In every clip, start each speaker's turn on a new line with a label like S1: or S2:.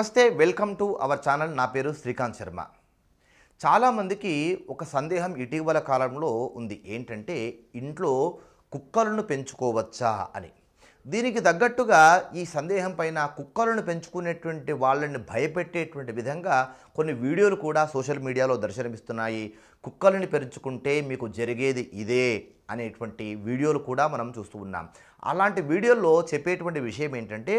S1: నమస్తే welcome to our channel నా పేరు శ్రీకాంత్ శర్మ చాలామందికి ఒక సందేహం ఇటీవల కాలంలో ఉంది ఏంటంటే ఇంట్లో కుక్కలను పెంచుకోవచ్చా అని దీనికి తగ్గట్టుగా ఈ సందేహం పైన కుక్కలను పెంచుకునేటువంటి వాళ్ళని భయపెట్టేటువంటి విధంగా కొన్ని వీడియోలు కూడా సోషల్ మీడియాలో దర్శనమిస్తున్నాయి కుక్కలను పెంచుకుంటే మీకు జరిగేది ఇదే అనేటువంటి వీడియోలు కూడా మనం చూస్తూ ఉన్నాం అలాంటి వీడియోల్లో చెప్పేటువంటి విషయం ఏంటంటే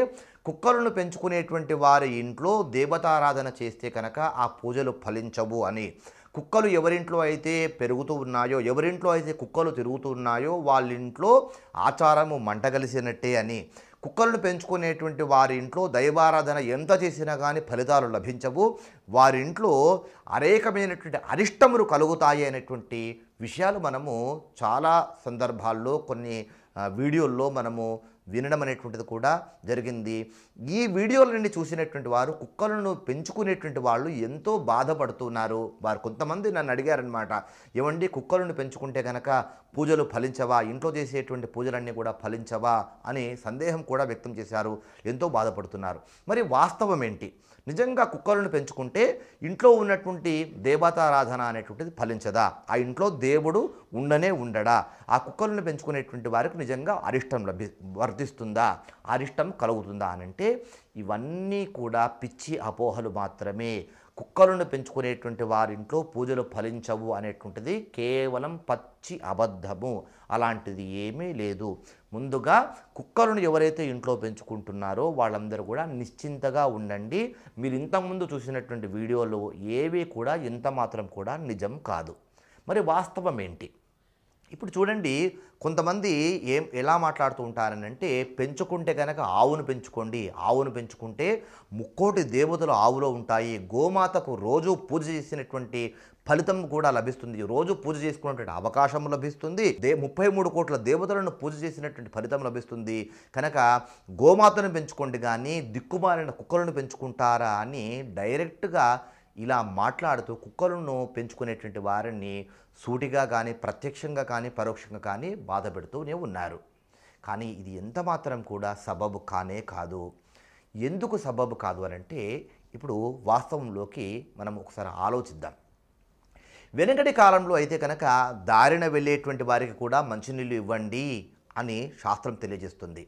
S1: కుక్కలను పెంచుకునేటువంటి వారి ఇంట్లో దేవతారాధన చేస్తే కనుక ఆ పూజలు ఫలించవు అని కుక్కలు ఎవరింట్లో అయితే పెరుగుతూ ఉన్నాయో ఎవరింట్లో అయితే కుక్కలు తిరుగుతూ ఉన్నాయో వాళ్ళింట్లో ఆచారము మంటగలిసినట్టే అని కుక్కలను పెంచుకునేటువంటి వారి ఇంట్లో దైవారాధన ఎంత చేసినా కానీ ఫలితాలు లభించవు వారింట్లో అనేకమైనటువంటి అరిష్టములు కలుగుతాయి అనేటువంటి విషయాలు మనము చాలా సందర్భాల్లో కొన్ని వీడియోల్లో మనము వినడం అనేటువంటిది కూడా జరిగింది ఈ వీడియోల నుండి చూసినటువంటి వారు కుక్కలను పెంచుకునేటువంటి వాళ్ళు ఎంతో బాధపడుతున్నారు వారు కొంతమంది నన్ను అడిగారనమాట ఇవ్వండి కుక్కలను పెంచుకుంటే కనుక పూజలు ఫలించవా ఇంట్లో చేసేటువంటి పూజలన్నీ కూడా ఫలించవా అనే సందేహం కూడా వ్యక్తం చేశారు ఎంతో బాధపడుతున్నారు మరి వాస్తవం ఏంటి నిజంగా కుక్కలను పెంచుకుంటే ఇంట్లో ఉన్నటువంటి దేవతారాధన అనేటువంటిది ఫలించదా ఆ ఇంట్లో దేవుడు ఉండనే ఉండడా ఆ కుక్కలను పెంచుకునేటువంటి వారికి నిజంగా అరిష్టం లభి వర్ధిస్తుందా అరిష్టం కలుగుతుందా అనంటే ఇవన్నీ కూడా పిచ్చి అపోహలు మాత్రమే కుక్కలను పెంచుకునేటువంటి వారింట్లో పూజలు ఫలించవు అనేటువంటిది కేవలం పచ్చి అబద్ధము అలాంటిది ఏమీ లేదు ముందుగా కుక్కలను ఎవరైతే ఇంట్లో పెంచుకుంటున్నారో వాళ్ళందరూ కూడా నిశ్చింతగా ఉండండి మీరు ఇంతకుముందు చూసినటువంటి వీడియోలు ఏవి కూడా ఇంత మాత్రం కూడా నిజం కాదు మరి వాస్తవం ఏంటి ఇప్పుడు చూడండి కొంతమంది ఏం ఎలా మాట్లాడుతూ ఉంటారనంటే పెంచుకుంటే కనుక ఆవును పెంచుకోండి ఆవును పెంచుకుంటే ముక్కోటి దేవతలు ఆవులో ఉంటాయి గోమాతకు రోజు పూజ చేసినటువంటి ఫలితం కూడా లభిస్తుంది రోజు పూజ చేసుకున్నటువంటి అవకాశం లభిస్తుంది దే ముప్పై మూడు కోట్ల దేవతలను పూజ చేసినటువంటి ఫలితం లభిస్తుంది కనుక గోమాతను పెంచుకోండి కానీ దిక్కుమాలిన కుక్కలను పెంచుకుంటారా అని డైరెక్ట్గా ఇలా మాట్లాడుతూ కుక్కలను పెంచుకునేటువంటి వారిని సూటిగా కానీ ప్రత్యక్షంగా కానీ పరోక్షంగా కానీ బాధ పెడుతూనే ఉన్నారు కానీ ఇది ఎంత మాత్రం కూడా సబబు కానే కాదు ఎందుకు సబబు కాదు అని అంటే ఇప్పుడు వాస్తవంలోకి మనం ఒకసారి ఆలోచిద్దాం వెనుకటి కాలంలో అయితే కనుక దారిన వెళ్ళేటువంటి వారికి కూడా మంచినీళ్ళు ఇవ్వండి అని శాస్త్రం తెలియజేస్తుంది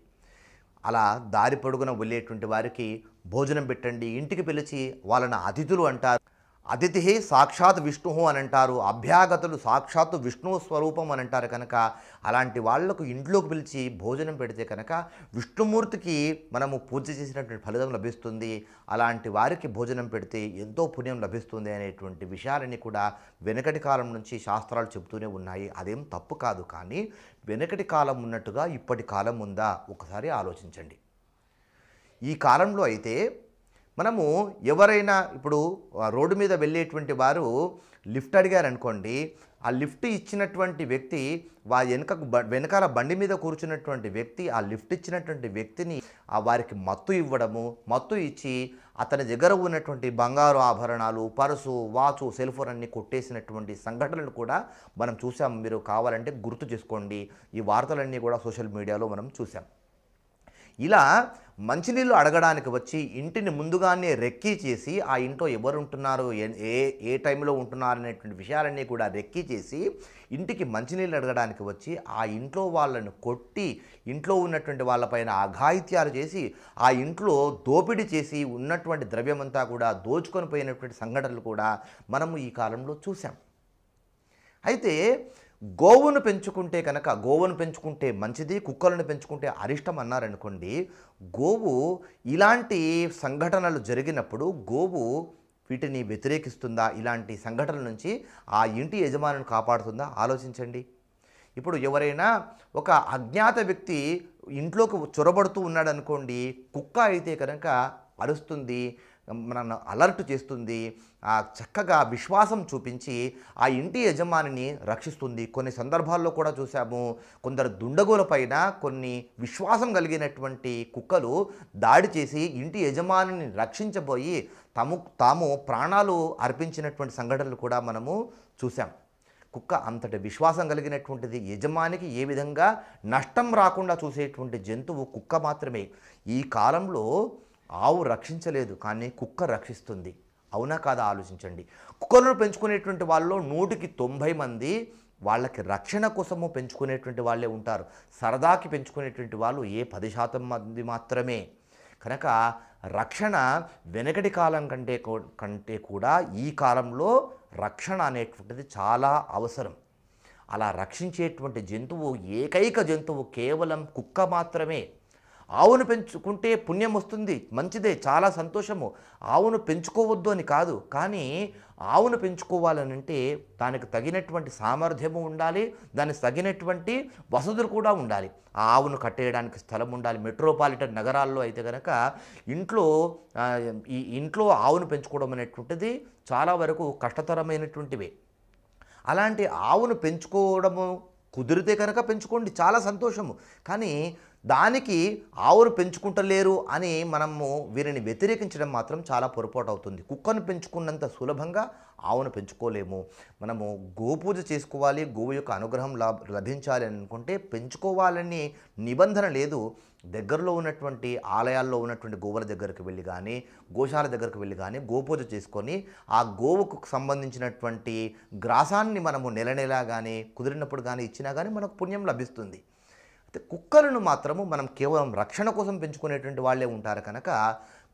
S1: అలా దారి పొడుగున వెళ్ళేటువంటి వారికి భోజనం పెట్టండి ఇంటికి పిలిచి వాళ్ళని అతిథులు అంటారు అతిథి సాక్షాత్ విష్ణు అని అంటారు అభ్యాగతులు సాక్షాత్తు విష్ణు స్వరూపం అని అంటారు కనుక అలాంటి వాళ్లకు ఇంట్లోకి పిలిచి భోజనం పెడితే కనుక విష్ణుమూర్తికి మనము పూజ చేసినటువంటి ఫలితం లభిస్తుంది అలాంటి వారికి భోజనం పెడితే ఎంతో పుణ్యం లభిస్తుంది అనేటువంటి విషయాలని కూడా వెనకటి కాలం నుంచి శాస్త్రాలు చెబుతూనే ఉన్నాయి అదేం తప్పు కాదు కానీ వెనకటి కాలం ఉన్నట్టుగా ఇప్పటి కాలం ఉందా ఒకసారి ఆలోచించండి ఈ కాలంలో అయితే మనము ఎవరైనా ఇప్పుడు రోడ్డు మీద వెళ్ళేటువంటి వారు లిఫ్ట్ అడిగారు అనుకోండి ఆ లిఫ్ట్ ఇచ్చినటువంటి వ్యక్తి వా వెనుక వెనకాల బండి మీద కూర్చున్నటువంటి వ్యక్తి ఆ లిఫ్ట్ ఇచ్చినటువంటి వ్యక్తిని ఆ వారికి మత్తు ఇవ్వడము మత్తు ఇచ్చి అతని దగ్గర ఉన్నటువంటి బంగారు ఆభరణాలు పర్సు వాచు సెల్ ఫోన్ అన్ని కొట్టేసినటువంటి సంఘటనలు కూడా మనం చూసాం మీరు కావాలంటే గుర్తు చేసుకోండి ఈ వార్తలన్నీ కూడా సోషల్ మీడియాలో మనం చూసాం ఇలా మంచినీళ్ళు అడగడానికి వచ్చి ఇంటిని ముందుగానే రెక్కీ చేసి ఆ ఇంట్లో ఎవరు ఉంటున్నారు ఏ ఏ టైంలో ఉంటున్నారు అనేటువంటి విషయాలన్నీ కూడా రెక్కీ చేసి ఇంటికి మంచినీళ్ళు అడగడానికి వచ్చి ఆ ఇంట్లో వాళ్ళను కొట్టి ఇంట్లో ఉన్నటువంటి వాళ్ళపైన అఘాయిత్యాలు చేసి ఆ ఇంట్లో దోపిడీ చేసి ఉన్నటువంటి ద్రవ్యమంతా కూడా దోచుకొని పోయినటువంటి సంఘటనలు కూడా మనము ఈ కాలంలో చూసాం అయితే గోవును పెంచుకుంటే కనుక గోవును పెంచుకుంటే మంచిది కుక్కలను పెంచుకుంటే అరిష్టం అన్నారనుకోండి గోవు ఇలాంటి సంఘటనలు జరిగినప్పుడు గోవు వీటిని వ్యతిరేకిస్తుందా ఇలాంటి సంఘటనల నుంచి ఆ ఇంటి యజమానిని కాపాడుతుందా ఆలోచించండి ఇప్పుడు ఎవరైనా ఒక అజ్ఞాత వ్యక్తి ఇంట్లోకి చొరబడుతూ ఉన్నాడనుకోండి కుక్క అయితే కనుక అరుస్తుంది మనల్ని అలర్ట్ చేస్తుంది ఆ చక్కగా విశ్వాసం చూపించి ఆ ఇంటి యజమానిని రక్షిస్తుంది కొన్ని సందర్భాల్లో కూడా చూసాము కొందరు దుండగుల పైన కొన్ని విశ్వాసం కలిగినటువంటి కుక్కలు దాడి చేసి ఇంటి యజమానిని రక్షించబోయి తము తాము ప్రాణాలు అర్పించినటువంటి సంఘటనలు కూడా మనము చూసాం కుక్క అంతటి విశ్వాసం కలిగినటువంటిది యజమానికి ఏ విధంగా నష్టం రాకుండా చూసేటువంటి జంతువు కుక్క మాత్రమే ఈ కాలంలో ఆవు రక్షించలేదు కానీ కుక్క రక్షిస్తుంది అవునా కాదా ఆలోచించండి కుక్కలను పెంచుకునేటువంటి వాళ్ళలో నూటికి తొంభై మంది వాళ్ళకి రక్షణ కోసము పెంచుకునేటువంటి వాళ్ళే ఉంటారు సరదాకి పెంచుకునేటువంటి వాళ్ళు ఏ పది శాతం మంది మాత్రమే కనుక రక్షణ వెనకటి కాలం కంటే కంటే కూడా ఈ కాలంలో రక్షణ అనేటువంటిది చాలా అవసరం అలా రక్షించేటువంటి జంతువు ఏకైక జంతువు కేవలం కుక్క మాత్రమే ఆవును పెంచుకుంటే పుణ్యం వస్తుంది మంచిదే చాలా సంతోషము ఆవును పెంచుకోవద్దు అని కాదు కానీ ఆవును పెంచుకోవాలనంటే దానికి తగినటువంటి సామర్థ్యము ఉండాలి దానికి తగినటువంటి వసతులు కూడా ఉండాలి ఆ ఆవును కట్టేయడానికి స్థలం ఉండాలి మెట్రోపాలిటన్ నగరాల్లో అయితే కనుక ఇంట్లో ఈ ఇంట్లో ఆవును పెంచుకోవడం అనేటువంటిది చాలా వరకు కష్టతరమైనటువంటివి అలాంటి ఆవును పెంచుకోవడము కుదిరితే కనుక పెంచుకోండి చాలా సంతోషము కానీ దానికి ఆవును పెంచుకుంటలేరు అని మనము వీరిని వ్యతిరేకించడం మాత్రం చాలా పొరపాటు అవుతుంది కుక్కను పెంచుకున్నంత సులభంగా ఆవును పెంచుకోలేము మనము గోపూజ చేసుకోవాలి గోవు యొక్క అనుగ్రహం లాభ లభించాలి అనుకుంటే పెంచుకోవాలని నిబంధన లేదు దగ్గరలో ఉన్నటువంటి ఆలయాల్లో ఉన్నటువంటి గోవుల దగ్గరికి వెళ్ళి కానీ గోశాల దగ్గరికి వెళ్ళి కానీ గోపూజ చేసుకొని ఆ గోవుకు సంబంధించినటువంటి గ్రాసాన్ని మనము నెల నెలా కానీ కుదిరినప్పుడు కానీ ఇచ్చినా కానీ మనకు పుణ్యం లభిస్తుంది కుక్కలను మాత్రము మనం కేవలం రక్షణ కోసం పెంచుకునేటువంటి వాళ్ళే ఉంటారు కనుక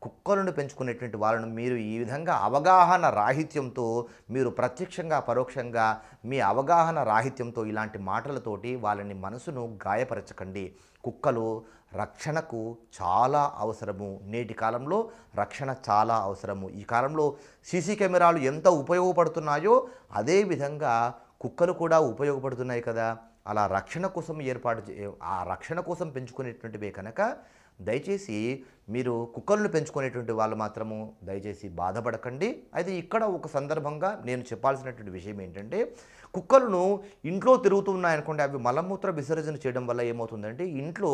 S1: కుక్కలను పెంచుకునేటువంటి వాళ్ళను మీరు ఈ విధంగా అవగాహన రాహిత్యంతో మీరు ప్రత్యక్షంగా పరోక్షంగా మీ అవగాహన రాహిత్యంతో ఇలాంటి మాటలతోటి వాళ్ళని మనసును గాయపరచకండి కుక్కలు రక్షణకు చాలా అవసరము నేటి కాలంలో రక్షణ చాలా అవసరము ఈ కాలంలో సీసీ కెమెరాలు ఎంత ఉపయోగపడుతున్నాయో అదేవిధంగా కుక్కలు కూడా ఉపయోగపడుతున్నాయి కదా అలా రక్షణ కోసం ఏర్పాటు ఆ రక్షణ కోసం పెంచుకునేటువంటివే కనుక దయచేసి మీరు కుక్కర్లు పెంచుకునేటువంటి వాళ్ళు మాత్రము దయచేసి బాధపడకండి అయితే ఇక్కడ ఒక సందర్భంగా నేను చెప్పాల్సినటువంటి విషయం ఏంటంటే కుక్కలను ఇంట్లో తిరుగుతున్నాయనుకోండి అవి మలమూత్ర విసర్జన చేయడం వల్ల ఏమవుతుందంటే ఇంట్లో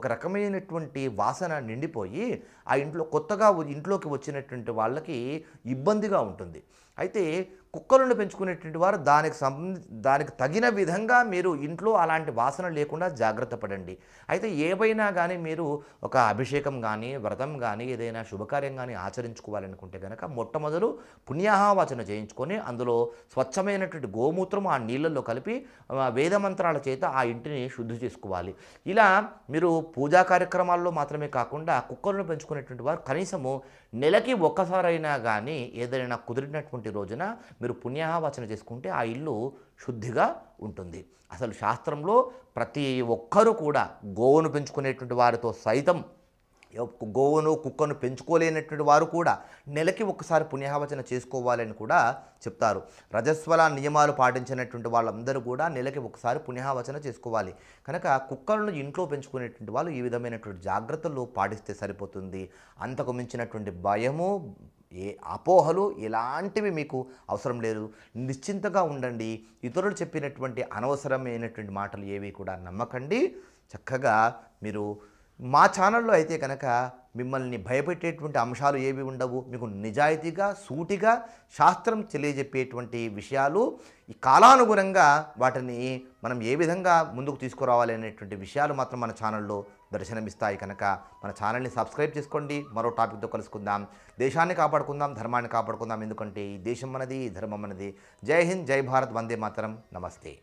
S1: ఒక రకమైనటువంటి వాసన నిండిపోయి ఆ ఇంట్లో కొత్తగా ఇంట్లోకి వచ్చినటువంటి వాళ్ళకి ఇబ్బందిగా ఉంటుంది అయితే కుక్కలను పెంచుకునేటువంటి వారు దానికి సంబంధి దానికి తగిన విధంగా మీరు ఇంట్లో అలాంటి వాసన లేకుండా జాగ్రత్త పడండి అయితే ఏవైనా కానీ మీరు ఒక అభిషేకం కానీ వ్రతం కానీ ఏదైనా శుభకార్యం కానీ ఆచరించుకోవాలనుకుంటే కనుక మొట్టమొదలు పుణ్యాహవాచన చేయించుకొని అందులో స్వచ్ఛమైనటువంటి గోమూత్రం ఆ నీళ్ళల్లో కలిపి వేదమంత్రాల చేత ఆ ఇంటిని శుద్ధి చేసుకోవాలి ఇలా మీరు పూజా కార్యక్రమాల్లో మాత్రమే కాకుండా కుక్కలను పెంచుకునేటువంటి వారు కనీసము నెలకి ఒక్కసారైనా కానీ ఏదైనా కుదిరినటువంటి రోజున మీరు పుణ్యాహవచన చేసుకుంటే ఆ ఇల్లు శుద్ధిగా ఉంటుంది అసలు శాస్త్రంలో ప్రతి ఒక్కరూ కూడా గోవును పెంచుకునేటువంటి వారితో సైతం గోవును కుక్కను పెంచుకోలేనటువంటి వారు కూడా నెలకి ఒకసారి పుణ్యావచన చేసుకోవాలని కూడా చెప్తారు రజస్వల నియమాలు పాటించినటువంటి వాళ్ళందరూ కూడా నెలకి ఒకసారి పుణ్యావచన చేసుకోవాలి కనుక కుక్కలను ఇంట్లో పెంచుకునేటువంటి వాళ్ళు ఈ విధమైనటువంటి జాగ్రత్తలు పాటిస్తే సరిపోతుంది అంతకు మించినటువంటి భయము ఏ అపోహలు ఎలాంటివి మీకు అవసరం లేదు నిశ్చింతగా ఉండండి ఇతరులు చెప్పినటువంటి అనవసరమైనటువంటి మాటలు ఏవి కూడా నమ్మకండి చక్కగా మీరు మా ఛానల్లో అయితే కనుక మిమ్మల్ని భయపెట్టేటువంటి అంశాలు ఏవి ఉండవు మీకు నిజాయితీగా సూటిగా శాస్త్రం తెలియజెప్పేటువంటి విషయాలు ఈ కాలానుగుణంగా వాటిని మనం ఏ విధంగా ముందుకు తీసుకురావాలి అనేటువంటి విషయాలు మాత్రం మన ఛానల్లో దర్శనమిస్తాయి కనుక మన ఛానల్ని సబ్స్క్రైబ్ చేసుకోండి మరో టాపిక్తో కలుసుకుందాం దేశాన్ని కాపాడుకుందాం ధర్మాన్ని కాపాడుకుందాం ఎందుకంటే ఈ దేశం మనది ఈ ధర్మం మనది జై హింద్ జై భారత్ వందే మాత్రం నమస్తే